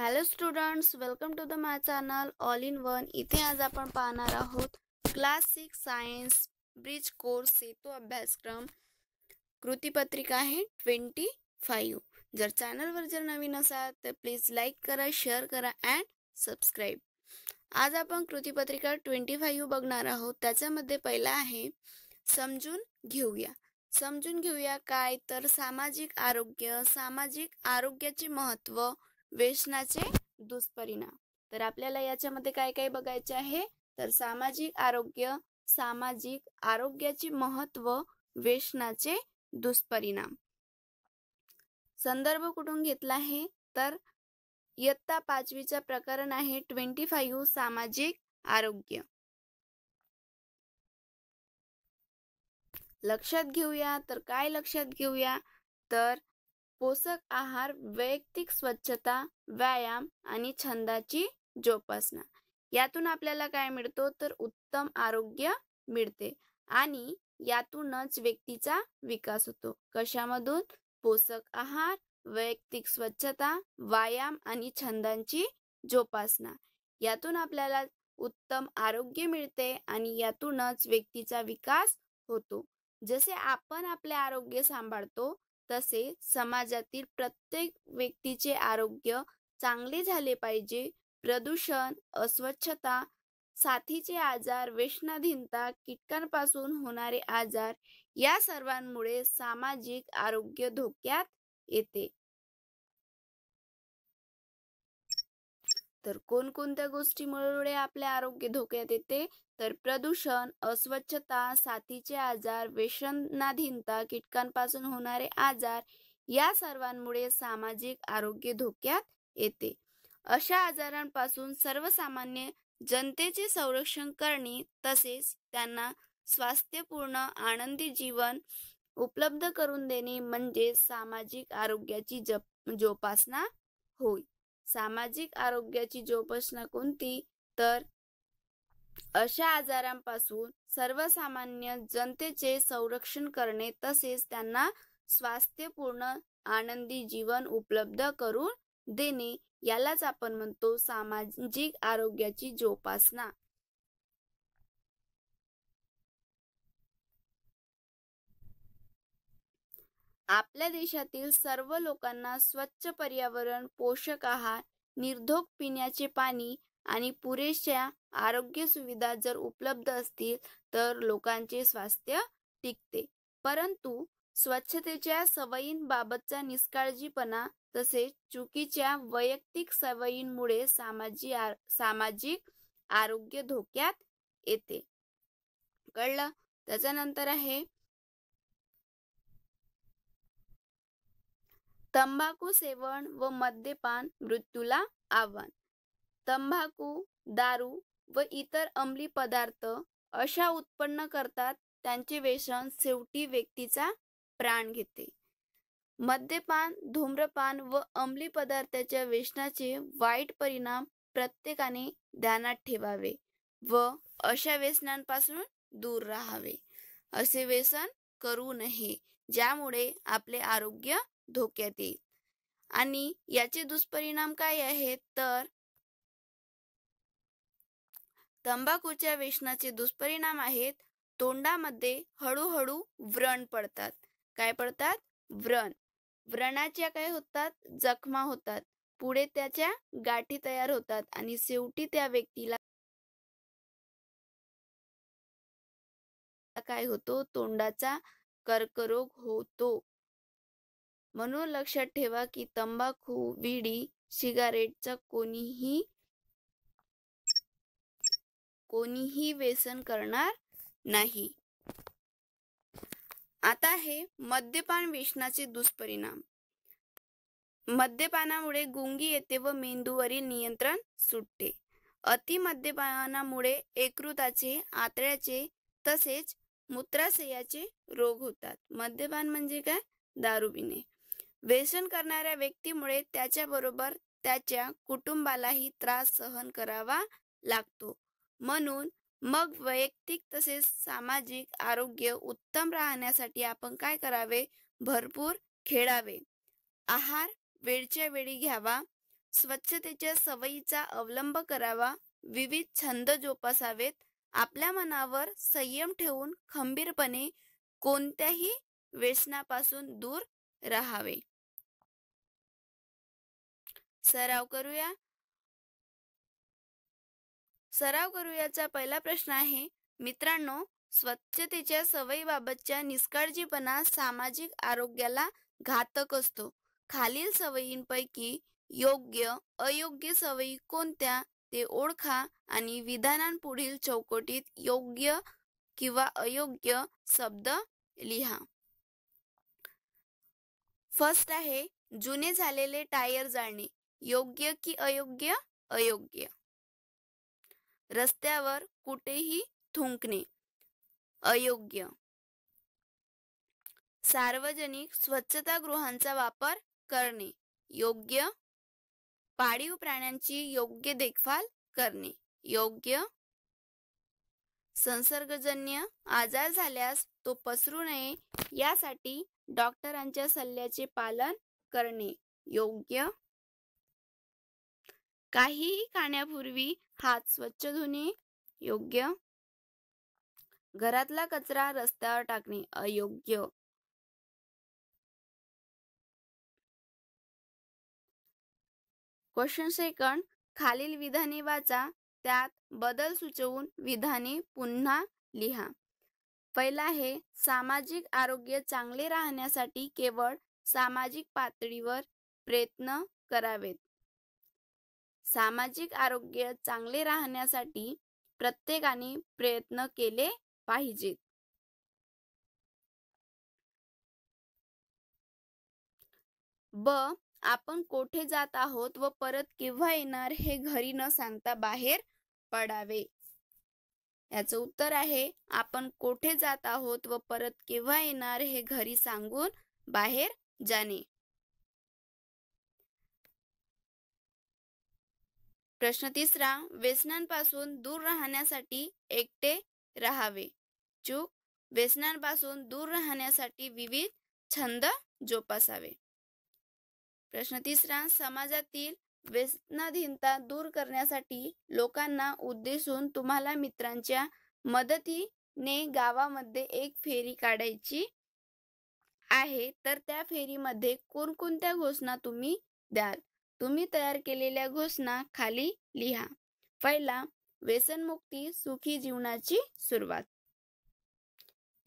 Hello students welcome to the my channel all in one इथे आज आपण पाहणार आहोत class six science bridge course सेतू अभ्यासक्रम कृतीपत्रिका आहे ट्वेंटी फाईव्ह जर चॅनलवर जर नवीन असाल तर प्लीज लाईक करा शेअर करा अँड सबस्क्राईब आज आपण कृतीपत्रिका ट्वेंटी फाईव्ह बघणार आहोत त्याच्यामध्ये पहिला आहे समजून घेऊया समजून घेऊया काय तर सामाजिक आरोग्य सामाजिक आरोग्याचे महत्त्व व्यसनाचे दुष्परिणाम तर आपल्याला याच्यामध्ये काय काय बघायचे आहे तर सामाजिक आरोग्य सामाजिक आरोग्याचे महत्व व्यसनाचे दुष्परिणाम संदर्भ कुठून घेतला आहे तर इयत्ता पाचवीचा प्रकरण आहे ट्वेंटी फाईव्ह सामाजिक आरोग्य लक्षात घेऊया तर काय लक्षात घेऊया तर पोषक आहार वैयक्तिक स्वच्छता व्यायाम आणि छंदाची जोपासना यातून आपल्याला काय मिळतो तर उत्तम आरोग्य मिळते आणि यातूनच व्यक्तीचा विकास होतो कशामधून पोषक आहार वैयक्तिक स्वच्छता व्यायाम आणि छंदांची जोपासना यातून आपल्याला उत्तम आरोग्य मिळते आणि यातूनच व्यक्तीचा विकास होतो जसे आपण आपले आरोग्य सांभाळतो तसे समाजातील प्रत्येक व्यक्तीचे आरोग्य चांगले झाले पाहिजे प्रदूषण अस्वच्छता साथीचे आजार व्यसनाधीनता कीटकांपासून होणारे आजार या सर्वांमुळे सामाजिक आरोग्य धोक्यात येते तर कोणकोणत्या गोष्टीमुळे आपले आरोग्य धोक्यात येते तर प्रदूषण अस्वच्छता साथीचे आजार व्यसनाधीनता कीटकांपासून होणारे आजार या सर्वांमुळे सामाजिक आरोग्य धोक्यात येते अशा आजारांपासून सर्वसामान्य जनतेचे संरक्षण करणे तसेच त्यांना स्वास्थ्यपूर्ण आनंदी जीवन उपलब्ध करून देणे म्हणजे सामाजिक आरोग्याची जप जोपासना होय सामाजिक आरोग्याची जोपासना कोणती तर अशा आजारांपासून सर्वसामान्य जनतेचे संरक्षण करणे तसेच त्यांना स्वास्थ्यपूर्ण आनंदी जीवन उपलब्ध करून देणे यालाच आपण म्हणतो सामाजिक आरोग्याची जोपासना आपल्या देशातील सर्व लोकांना स्वच्छ पर्यावरण पोषक आहार निर्धोक पिण्याचे पाणी आणि पुरेशा आरोग्य सुविधा जर उपलब्ध असतील तर लोकांचे स्वास्थ्य टिकते परंतु स्वच्छतेच्या सवयींबाबतचा निष्काळजीपणा तसेच चुकीच्या वैयक्तिक सवयींमुळे सामाजिक सामाजिक आरोग्य धोक्यात येते कळलं त्याच्यानंतर आहे तंबाखू सेवन व मद्यपान मृत्यूला आव्हान तंबाखू दारू व इतर अंमली पदार्थ अशा उत्पन्न करतात त्यांचे व्यसन शेवटी व्यक्तीचा प्राण घेते मद्यपान धूम्रपान व अंमली पदार्थाच्या व्यसनाचे वाईट परिणाम प्रत्येकाने ध्यानात ठेवावे व अशा व्यसनांपासून दूर राहावे असे व्यसन करू नये ज्यामुळे आपले आरोग्य धोक्यात येईल आणि याचे दुष्परिणाम काय आहेत तर तंबाखूच्या व्यसनाचे दुष्परिणाम आहेत तोंडामध्ये हळूहळू व्रण पडतात काय पडतात व्रण व्रणाच्या काय होतात जखमा होतात पुढे त्याच्या गाठी तयार होतात आणि शेवटी त्या व्यक्तीला काय होतो तोंडाचा कर्करोग होतो म्हणून लक्षात ठेवा की तंबाखू विडी सिगारेटचा कोणीही कोणीही व्यसन करणार नाही आता आहे मद्यपान व्यसनाचे दुष्परिणाम मद्यपानामुळे गुंगी येते व मेंदूवरील नियंत्रण सुटते अति मद्यपानामुळे एकृताचे आतळ्याचे तसेच मूत्राशयाचे रोग होतात मद्यपान म्हणजे काय दारू पिणे व्यसन करणाऱ्या व्यक्तीमुळे त्याच्याबरोबर त्याच्या कुटुंबालाही त्रास सहन करावा लागतो म्हणून मग वैयक्तिक तसेच सामाजिक आरोग्य उत्तम राहण्यासाठी आपण काय करावे भरपूर खेळावे आहार वेळच्या वेळी घ्यावा स्वच्छतेच्या सवयीचा अवलंब करावा विविध छंद जोपासावेत आपल्या मनावर संयम ठेवून खंबीरपणे कोणत्याही व्यसनापासून दूर राहावे सराव करूया सराव करूयाचा पहिला प्रश्न आहे मित्रांनो स्वच्छतेच्या सवयीबाबतच्या निष्काळजीपणा सामाजिक आरोग्याला घातक असतो खालील सवयींपैकी योग्य अयोग्य सवयी कोणत्या ते ओळखा आणि विधानांपुढील चौकटीत योग्य किंवा अयोग्य शब्द लिहा फर्स्ट आहे जुने झालेले टायर जाळणे योग्य की अयोग्य अयोग्य रस्त्यावर कुठेही थुंकणे अयोग्य सार्वजनिक स्वच्छतागृहांचा वापर करणे योग्य पाळीव प्राण्यांची योग्य देखभाल करणे योग्य संसर्गजन्य आजार झाल्यास तो पसरू नये यासाठी डॉक्टरांच्या सल्ल्याचे पालन करणे योग्य काहीही खाण्यापूर्वी हात स्वच्छ धुणे योग्य घरातला कचरा रस्त्यावर टाकणे अयोग्य क्वेश्चन सेकंड खालील विधाने वाचा त्यात बदल सुचवून विधाने पुन्हा लिहा पहिला हे सामाजिक आरोग्य चांगले राहण्यासाठी केवळ सामाजिक पातळीवर प्रयत्न करावेत सामाजिक आरोग्य चांगले राहण्यासाठी प्रत्येकाने प्रयत्न केले पाहिजेत ब आपण कोठे जात आहोत व परत केव्हा येणार हे घरी न सांगता बाहेर पडावे याच उत्तर आहे आपण कोठे जात आहोत व परत केव्हा येणार हे घरी सांगून बाहेर जाणे प्रश्न तिसरा व्यसनांपासून दूर राहण्यासाठी एकटे राहावे चूक व्यसनांपासून दूर राहण्यासाठी विविध छंद जोपासावे प्रश्न तिसरा समाजातील व्यसनाधीनता दूर करण्यासाठी लोकांना उद्देशून तुम्हाला मित्रांच्या मदतीने गावामध्ये एक फेरी काढायची आहे तर त्या फेरीमध्ये कोणकोणत्या घोषणा तुम्ही द्याल तुम्ही तयार केलेल्या घोषणा खाली लिहा पहिला व्यसनमुक्ती सुखी जीवनाची सुरुवात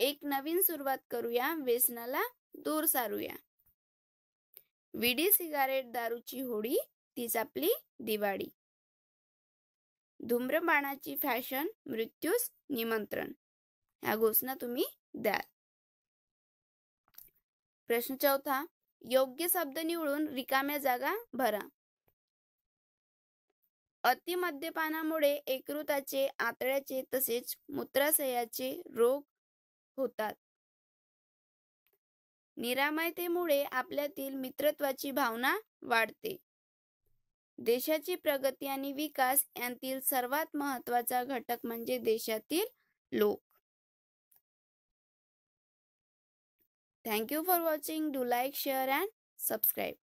एक नवीन सुरुवात करूया व्यसनाला दूर सारूया विडी सिगारेट दारूची होडी तीच आपली दिवाळी धूम्रपानाची फॅशन मृत्यूस निमंत्रण ह्या घोषणा तुम्ही द्याल प्रश्न चौथा योग्य शब्द निवडून रिकाम्या जागा भरा अतिमद्यपानामुळे एकृताचे आतड्याचे तसेच मूत्राशयाचे रोग होतात निरामयतेमुळे आपल्यातील मित्रत्वाची भावना वाढते देशाची प्रगती आणि विकास यांतील सर्वात महत्वाचा घटक म्हणजे देशातील लोक Thank you for watching. Do like, share and subscribe.